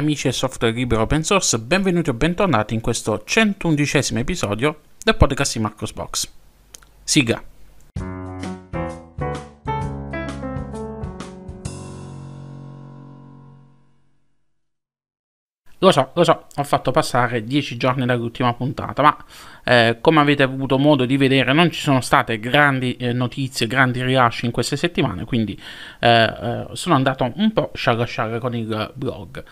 amici del software libero open source, benvenuti o bentornati in questo 111 episodio del podcast di Marcos Box. Siga. Lo so, lo so, ho fatto passare 10 giorni dall'ultima puntata, ma eh, come avete avuto modo di vedere non ci sono state grandi eh, notizie, grandi rilasci in queste settimane, quindi eh, eh sono andato un po' sciaga sciaga con il blog.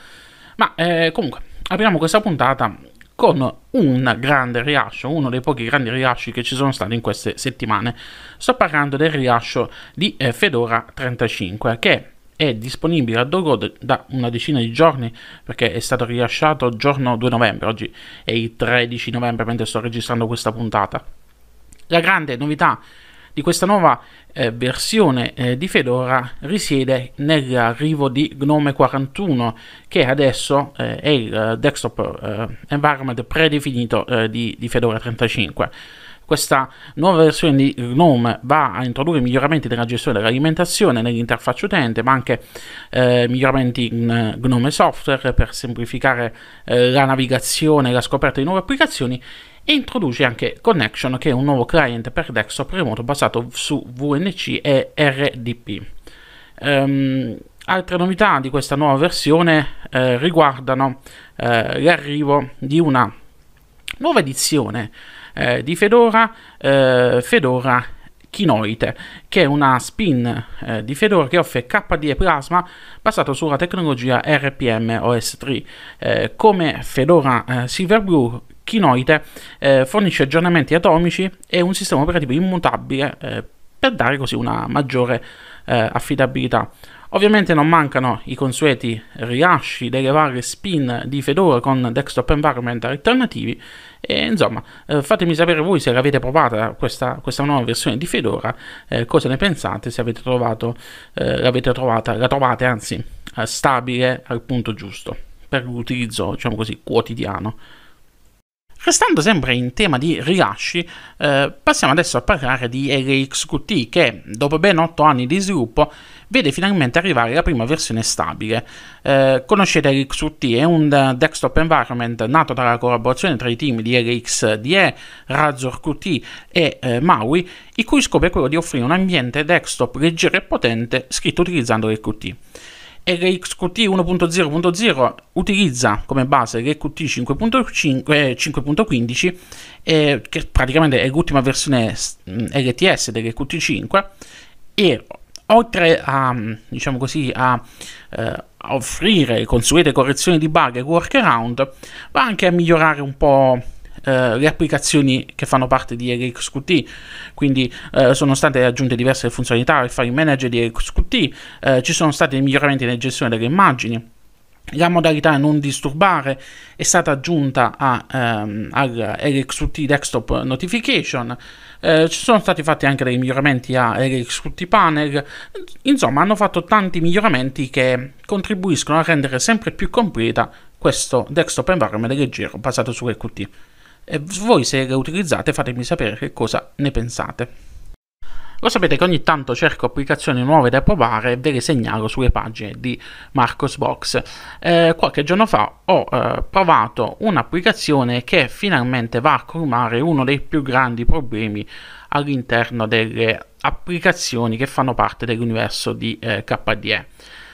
Ma eh, comunque, apriamo questa puntata con un grande rilascio, uno dei pochi grandi rilasci che ci sono stati in queste settimane. Sto parlando del rilascio di eh, Fedora 35 che è disponibile a Dogo da una decina di giorni perché è stato rilasciato il giorno 2 novembre, oggi è il 13 novembre mentre sto registrando questa puntata. La grande novità di questa nuova eh, versione eh, di Fedora risiede nell'arrivo di Gnome 41, che adesso eh, è il eh, desktop eh, environment predefinito eh, di, di Fedora 35 questa nuova versione di GNOME va a introdurre miglioramenti nella gestione dell'alimentazione, nell'interfaccia utente, ma anche eh, miglioramenti in GNOME software per semplificare eh, la navigazione e la scoperta di nuove applicazioni e introduce anche Connection che è un nuovo client per desktop remoto basato su VNC e RDP. Um, ehm, altre novità di questa nuova versione eh, riguardano eh, l'arrivo di una nuova edizione eh, di Fedora, eh, Fedora Kinoite, che è una spin eh, di Fedora che offre KDE Plasma basato sulla tecnologia RPM OS3. Eh, come Fedora eh, Silverblue, Kinoite eh, fornisce aggiornamenti atomici e un sistema operativo immutabile eh, per dare così una maggiore eh, affidabilità. Ovviamente non mancano i consueti rilasci delle varie spin di Fedora con desktop environment alternativi e insomma eh, fatemi sapere voi se l'avete provata questa, questa nuova versione di Fedora, eh, cosa ne pensate, se avete trovato, eh, l'avete trovata, la trovate anzi eh, stabile al punto giusto per l'utilizzo diciamo così quotidiano. Restando sempre in tema di rilasci, eh, passiamo adesso a parlare di LXQT che, dopo ben 8 anni di sviluppo, vede finalmente arrivare la prima versione stabile. Eh, conoscete LXQT, è un eh, desktop environment nato dalla collaborazione tra i team di LXDE, Razor QT e eh, Maui, il cui scopo è quello di offrire un ambiente desktop leggero e potente scritto utilizzando LQT. RxQT 1.0.0 utilizza come base l'EQT 5.15, eh, eh, che praticamente è l'ultima versione LTS dell'EQT 5, e oltre a, mm, diciamo così, a, eh, a offrire consuete correzioni di bug e workaround, va anche a migliorare un po' eh, le applicazioni che fanno parte di RxQT, quindi eh, sono state aggiunte diverse funzionalità al file manager di RxQT, eh, ci sono stati miglioramenti nella gestione delle immagini. La modalità non disturbare è stata aggiunta a, ehm, al RxQT Desktop Notification, eh, ci sono stati fatti anche dei miglioramenti a RxQT Panel, insomma hanno fatto tanti miglioramenti che contribuiscono a rendere sempre più completa questo desktop environment leggero basato su RQT. E voi se le utilizzate fatemi sapere che cosa ne pensate. Lo sapete che ogni tanto cerco applicazioni nuove da provare e ve le segnalo sulle pagine di Marcosbox. Eh, qualche giorno fa ho eh, provato un'applicazione che finalmente va a colmare uno dei più grandi problemi all'interno delle applicazioni che fanno parte dell'universo di eh, KDE.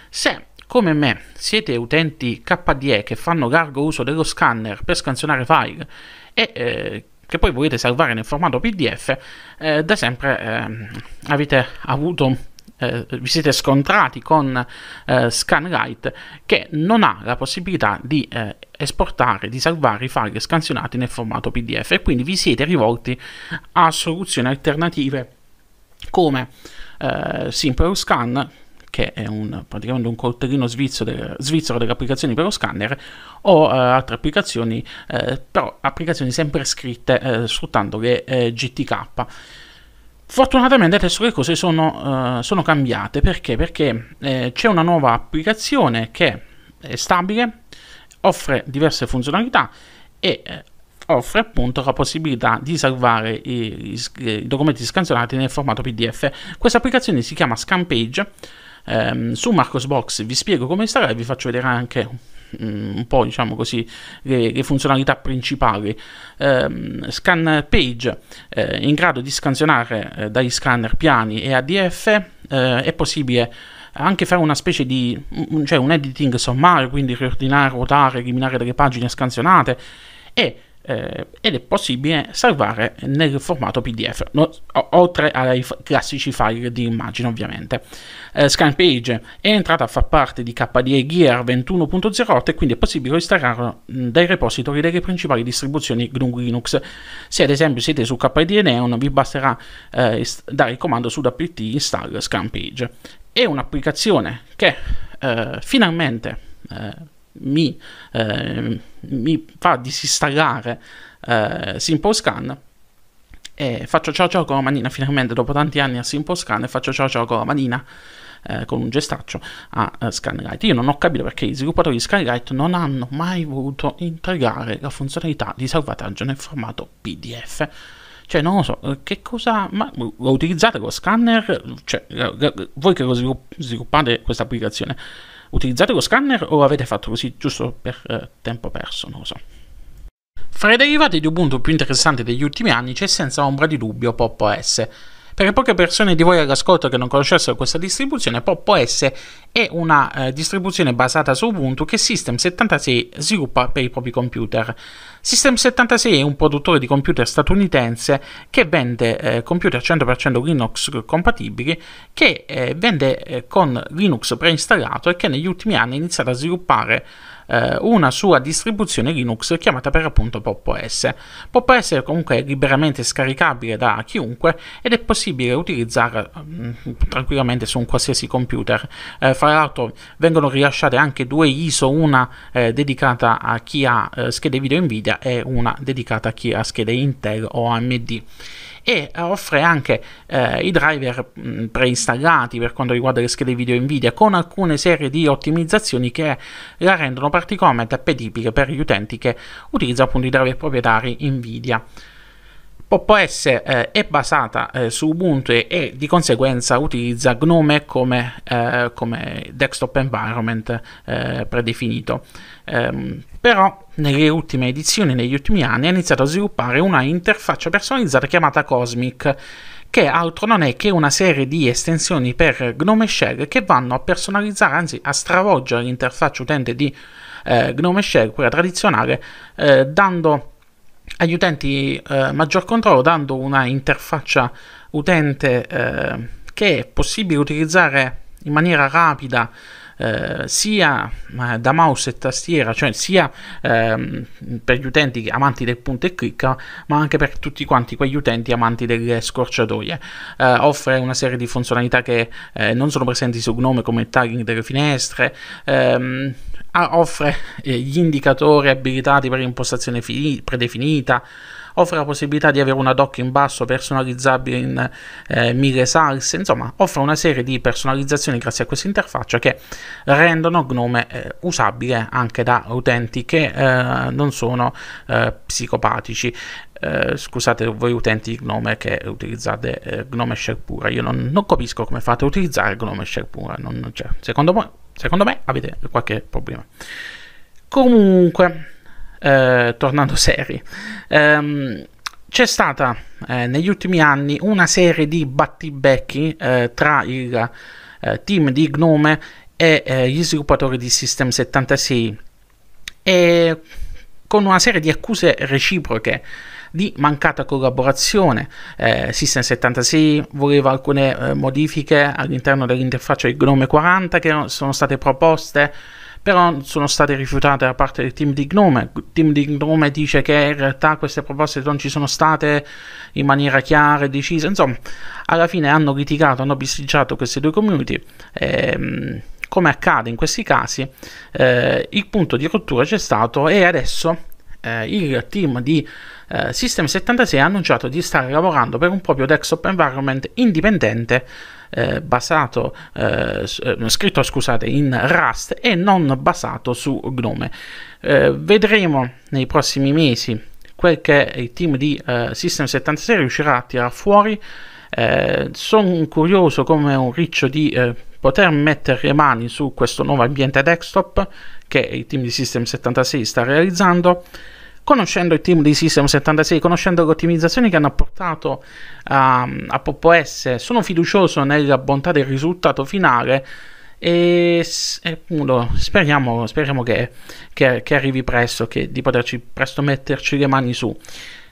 Se come me siete utenti KDE che fanno largo uso dello scanner per scansionare file e eh, che poi volete salvare nel formato PDF, eh, da sempre ehm, avete avuto eh, vi siete scontrati con eh, Scanlite che non ha la possibilità di eh, esportare, di salvare i file scansionati nel formato PDF e quindi vi siete rivolti a soluzioni alternative come eh, Simple Scan che è un, praticamente un coltellino svizzero, delle, svizzero delle applicazioni per lo scanner, o eh, altre applicazioni, eh, però applicazioni sempre scritte eh, sfruttando le eh, GTK. Fortunatamente adesso le cose sono, eh, sono cambiate, perché? Perché c'è una nuova applicazione che è stabile, offre diverse funzionalità e offre appunto la possibilità di salvare i, i, i, documenti scansionati nel formato PDF. Questa applicazione si chiama Scanpage ehm, su Marcos Box vi spiego come installare e vi faccio vedere anche mm, un po' diciamo così le, le funzionalità principali ehm, scan page eh, in grado di scansionare eh, dagli scanner piani e ADF eh, è possibile anche fare una specie di cioè un editing sommario quindi riordinare, ruotare, eliminare delle pagine scansionate e eh, ed è possibile salvare nel formato PDF, no, oltre ai classici file di immagine ovviamente eh, Scanpage è entrata a far parte di KDE Gear 21.08 e quindi è possibile installarlo dai repository delle principali distribuzioni GNU Linux. Se ad esempio siete su KDE Neon vi basterà eh, ist- dare il comando sudo apt install Page. È un'applicazione che eh, finalmente eh, mi, eh, mi, fa disinstallare eh, Simple Scan e faccio ciao ciao con la manina finalmente dopo tanti anni a Simple Scan e faccio ciao ciao con la manina eh, con un gestaccio a eh, ScanRite. Io non ho capito perché gli sviluppatori di ScanRite non hanno mai voluto integrare la funzionalità di salvataggio nel formato PDF. Cioè, non lo so, eh, che cosa. Ma lo utilizzate lo scanner? Cioè, eh, voi che lo svilupp- sviluppate questa applicazione, utilizzate lo scanner o l'avete fatto così giusto per eh, tempo perso? Non lo so. Fra i derivati di Ubuntu più interessanti degli ultimi anni c'è senza ombra di dubbio Pop OS. Per le poche persone di voi all'ascolto che non conoscessero questa distribuzione, Pop OS è una eh, distribuzione basata su Ubuntu che System76 sviluppa per i propri computer. System76 è un produttore di computer statunitense che vende eh, computer 100% Linux compatibili, che eh, vende eh, con Linux preinstallato e che negli ultimi anni ha iniziato a sviluppare eh, una sua distribuzione Linux chiamata per appunto Pop OS. Pop OS comunque liberamente scaricabile da chiunque ed è possibile utilizzare mh, mm, tranquillamente su un qualsiasi computer. Eh, fra l'altro vengono rilasciate anche due ISO, una eh, dedicata a chi ha eh, schede video Nvidia e una dedicata a chi ha schede Intel o AMD e eh, offre anche eh, i driver mm, preinstallati per quanto riguarda le schede video Nvidia con alcune serie di ottimizzazioni che la rendono particolarmente appetibile per gli utenti che utilizzano appunto i driver proprietari Nvidia. Poppo eh, è basata eh, su Ubuntu e, e, di conseguenza utilizza Gnome come, eh, come desktop environment eh, predefinito. Ehm, però nelle ultime edizioni, negli ultimi anni, ha iniziato a sviluppare una interfaccia personalizzata chiamata Cosmic, che altro non è che una serie di estensioni per Gnome Shell che vanno a personalizzare, anzi a stravolgere l'interfaccia utente di eh, Gnome Shell, quella tradizionale, eh, dando agli utenti eh, maggior controllo, dando una interfaccia utente eh, che è possibile utilizzare in maniera rapida eh, sia eh, da mouse e tastiera, cioè sia ehm, per gli utenti amanti del punto e clicca, ma anche per tutti quanti quegli utenti amanti delle scorciatoie. Eh, offre una serie di funzionalità che eh, non sono presenti su Gnome come il tagging delle finestre. Ehm, offre eh, gli indicatori abilitati per impostazione fini- predefinita, offre la possibilità di avere una dock in basso personalizzabile in eh, mille salse, insomma offre una serie di personalizzazioni grazie a questa interfaccia che rendono Gnome eh, usabile anche da utenti che eh, non sono eh, psicopatici. Eh, scusate voi utenti di Gnome che utilizzate eh, Gnome Share pure, io non, non, capisco come fate a utilizzare Gnome Share pure, non, cioè, secondo, secondo me avete qualche problema. Comunque, eh, tornando seri, ehm, c'è stata eh, negli ultimi anni una serie di battibecchi eh, tra il eh, team di Gnome e eh, gli sviluppatori di System 76 e con una serie di accuse reciproche di mancata collaborazione. Eh, System 76 voleva alcune eh, modifiche all'interno dell'interfaccia di Gnome 40 che sono state proposte però sono state rifiutate da parte del team di Gnome. Il team di Gnome dice che in realtà queste proposte non ci sono state in maniera chiara e decisa. Insomma, alla fine hanno litigato, hanno bisticciato queste due community. E, ehm, come accade in questi casi, eh, il punto di rottura c'è stato e adesso eh, il team di eh, System76 ha annunciato di stare lavorando per un proprio desktop environment indipendente eh, basato, eh, eh scritto scusate, in Rust e non basato su Gnome. Eh, vedremo nei prossimi mesi quel che il team di eh, System76 riuscirà a tirar fuori. Sono curioso come un riccio di poter mettere le mani su questo nuovo ambiente desktop che il team di System 76 sta realizzando conoscendo il team di System 76, conoscendo le ottimizzazioni che hanno apportato um, ehm, a Pop S, sono fiducioso nella bontà del risultato finale e, e appunto, speriamo, speriamo che, che, che, arrivi presto, che, di poterci presto metterci le mani su.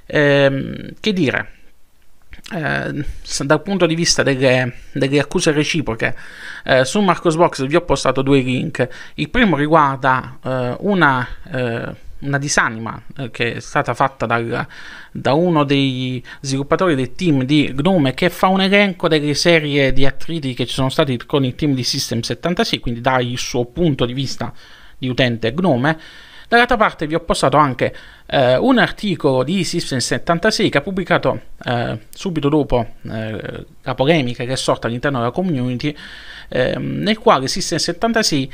Ehm, che dire? Eh, dal punto di vista delle, delle accuse reciproche, eh, su Marcosbox vi ho postato due link. Il primo riguarda eh, una, eh, una, disanima eh, che è stata fatta dal, da uno dei sviluppatori del team di Gnome che fa un elenco delle serie di attriti che ci sono stati con il team di System 76, quindi dà il suo punto di vista di utente Gnome Dall'altra parte vi ho postato anche eh, un articolo di system 76 che ha pubblicato eh, subito dopo eh, la polemica che è sorta all'interno della community, ehm, nel quale system 76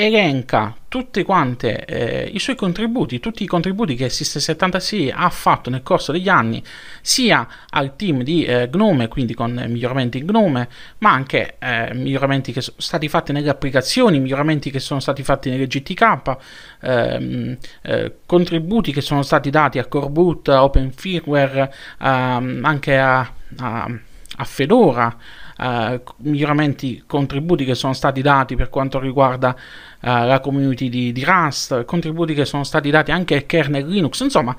elenca tutti quanti eh, i suoi contributi, tutti i contributi che System 76 ha fatto nel corso degli anni, sia al team di eh, Gnome, quindi con eh, miglioramenti in Gnome, ma anche eh, miglioramenti che sono stati fatti nelle applicazioni, miglioramenti che sono stati fatti nelle GTK, ehm, eh, contributi che sono stati dati a Coreboot, a Open Firmware, ehm, anche a, a, a Fedora eh, miglioramenti, contributi che sono stati dati per quanto riguarda eh, la community di, di, Rust, contributi che sono stati dati anche al kernel Linux, insomma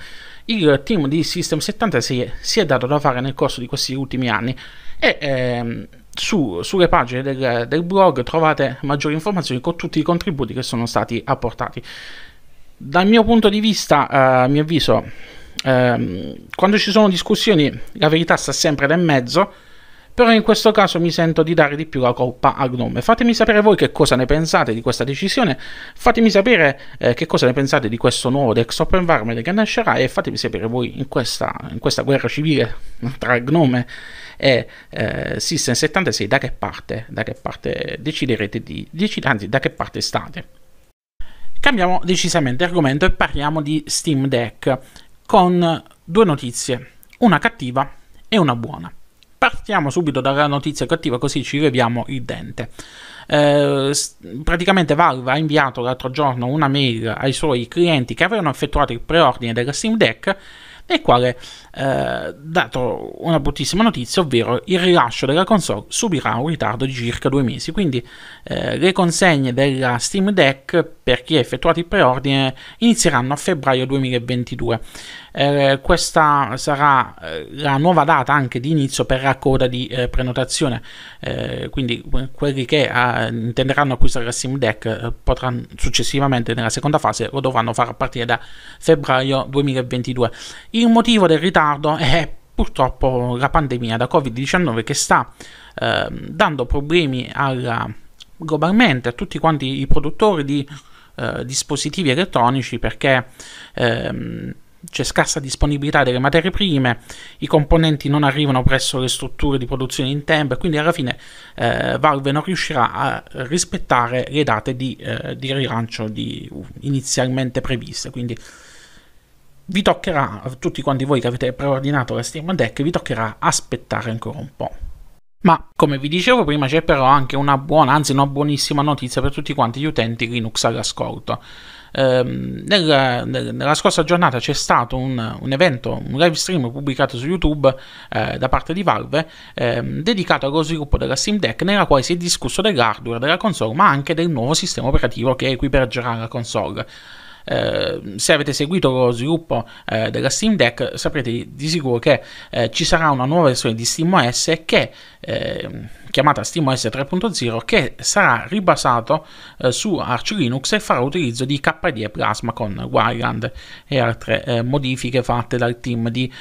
il team di System 76 si è dato da fare nel corso di questi ultimi anni e ehm, su, sulle pagine del, del blog trovate maggiori informazioni con tutti i contributi che sono stati apportati. Dal mio punto di vista, a eh, mio avviso, ehm, quando ci sono discussioni la verità sta sempre nel mezzo però in questo caso mi sento di dare di più la colpa a Gnome. Fatemi sapere voi che cosa ne pensate di questa decisione, fatemi sapere eh, che cosa ne pensate di questo nuovo desktop environment che nascerà e fatemi sapere voi in questa, in questa guerra civile tra Gnome e eh, System 76 da che parte, da che parte deciderete di, decidere, anzi da che parte state. Cambiamo decisamente argomento e parliamo di Steam Deck con due notizie, una cattiva e una buona. Partiamo subito dalla notizia cattiva così ci leviamo il dente. Eh, praticamente Valve ha inviato l'altro giorno una mail ai suoi clienti che avevano effettuato il preordine della Steam Deck e quale ha eh, dato una bruttissima notizia, ovvero il rilascio della console subirà un ritardo di circa due mesi, quindi eh, le consegne della Steam Deck per chi ha effettuato il preordine inizieranno a febbraio 2022. Eh, questa sarà eh, la nuova data anche di inizio per la coda di eh, prenotazione, eh, quindi quelli che intenderanno acquistare la Steam Deck potranno successivamente nella seconda fase lo dovranno fare a partire da febbraio 2022. Il motivo del ritardo è purtroppo la pandemia da Covid-19 che sta eh, dando problemi alla, globalmente a tutti quanti i produttori di eh, dispositivi elettronici perché ehm, c'è scarsa disponibilità delle materie prime, i componenti non arrivano presso le strutture di produzione in tempo e quindi alla fine eh, Valve non riuscirà a rispettare le date di, eh, di rilancio di, uh, inizialmente previste. Quindi vi toccherà, a tutti quanti voi che avete preordinato la Steam Deck, vi toccherà aspettare ancora un po'. Ma come vi dicevo prima c'è però anche una buona, anzi una buonissima notizia per tutti quanti gli utenti Linux all'ascolto. Ehm, nella, nella, scorsa giornata c'è stato un, un, evento, un live stream pubblicato su YouTube eh, da parte di Valve eh, dedicato allo sviluppo della Steam Deck nella quale si è discusso dell'hardware della console ma anche del nuovo sistema operativo che equipaggerà la console. Ehm, se avete seguito lo sviluppo eh, della Steam Deck saprete di, sicuro che eh, ci sarà una nuova versione di SteamOS che ehm, chiamata SteamOS 3.0 che sarà ribasato eh, su Arch Linux e farà utilizzo di KDE Plasma con Wireland e altre eh, modifiche fatte dal team di,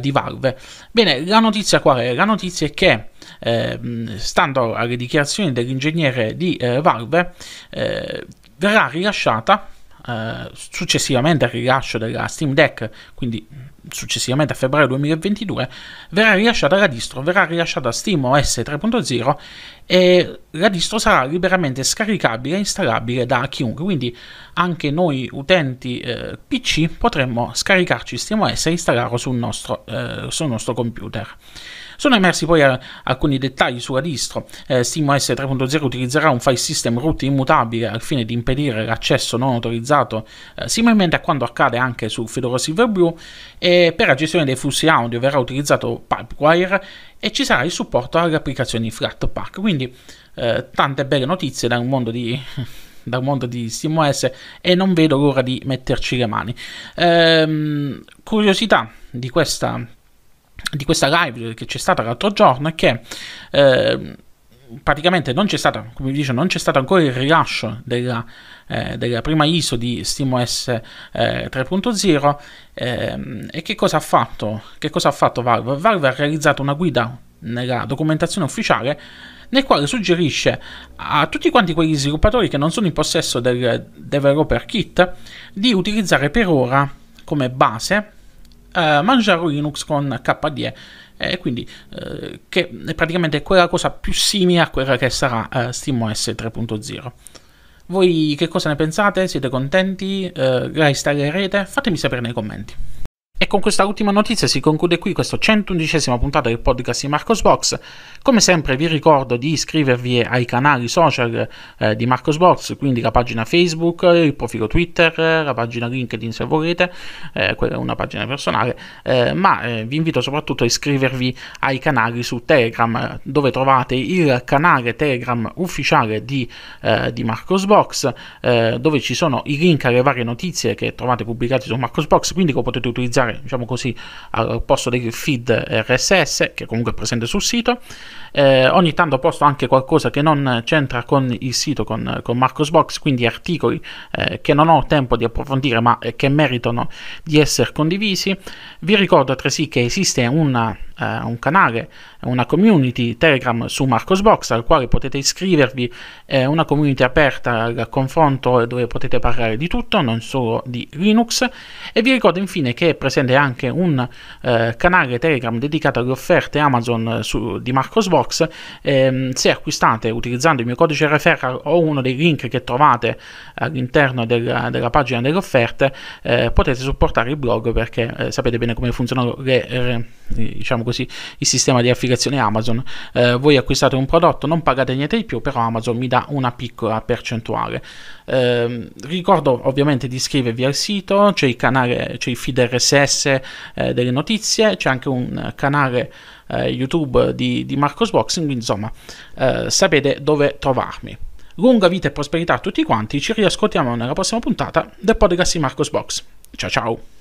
di Valve. Bene, la notizia qual è? La notizia è che eh, stando alle dichiarazioni dell'ingegnere di eh, Valve, eh, verrà rilasciata eh, successivamente al rilascio della Steam Deck, quindi successivamente a febbraio 2022, verrà rilasciata la distro, verrà rilasciata Steam OS 3.0 e la distro sarà liberamente scaricabile e installabile da chiunque, quindi anche noi utenti eh, PC potremmo scaricarci Steam OS e installarlo sul nostro, eh, sul nostro computer. Sono emersi poi a, eh, alcuni dettagli sulla distro. Eh, SteamOS 3.0 utilizzerà un file system root immutabile al fine di impedire l'accesso non autorizzato, eh, similmente a quanto accade anche su Fedora Silverblue, e per la gestione dei flussi audio verrà utilizzato Pipewire e ci sarà il supporto alle applicazioni Flatpak. Quindi eh, tante belle notizie da mondo di... dal mondo di SteamOS e non vedo l'ora di metterci le mani. Ehm, curiosità di questa di questa live che c'è stata l'altro giorno è che eh, praticamente non c'è stata, come vi dice, non c'è stato ancora il rilascio della, eh, della prima ISO di SteamOS eh, 3.0 eh, e che cosa, ha fatto? che cosa ha fatto Valve? Valve ha realizzato una guida nella documentazione ufficiale nel quale suggerisce a tutti quanti quegli sviluppatori che non sono in possesso del developer kit di utilizzare per ora come base eh, mangiare Linux con KDE. Eh, quindi, eh, che è praticamente quella cosa più simile a quella che sarà eh, SteamOS 3.0. Voi che cosa ne pensate? Siete contenti? Eh, la installerete? Fatemi sapere nei commenti. E con questa ultima notizia si conclude qui questa 111 puntata del podcast di Marcos Box. Come sempre vi ricordo di iscrivervi ai canali social eh, di Box, quindi la pagina Facebook, il profilo Twitter, la pagina LinkedIn se volete, eh, quella è una pagina personale, eh, ma eh, vi invito soprattutto a iscrivervi ai canali su Telegram dove trovate il canale Telegram ufficiale di, eh, di Marcosbox eh, dove ci sono i link alle varie notizie che trovate pubblicate su Marcos Box, quindi lo potete utilizzare diciamo così, al posto del feed RSS che comunque è presente sul sito. Eh, ogni tanto posto anche qualcosa che non c'entra con il sito, con, con Marcosbox, quindi articoli eh, che non ho tempo di approfondire ma eh, che meritano di essere condivisi. Vi ricordo altresì che esiste una eh, un canale, una community Telegram su Marcosbox al quale potete iscrivervi, è una community aperta al confronto dove potete parlare di tutto, non solo di Linux e vi ricordo infine che è presente anche un eh, canale Telegram dedicato alle offerte Amazon eh, su, di Marcosbox, ehm, se acquistate utilizzando il mio codice referral o uno dei link che trovate all'interno della, della pagina delle offerte eh, potete supportare il blog perché eh, sapete bene come funzionano le eh, eh, diciamo così, il sistema di affiliazione Amazon. Eh, voi acquistate un prodotto, non pagate niente di più, però Amazon mi dà una piccola percentuale. Eh, ricordo ovviamente di iscrivervi al sito, c'è il canale, c'è il feed RSS eh, delle notizie, c'è anche un canale eh, YouTube di, di Marcos Boxing, insomma eh, sapete dove trovarmi. Lunga vita e prosperità a tutti quanti, ci riascoltiamo nella prossima puntata del podcast di Marcos Box. Ciao ciao!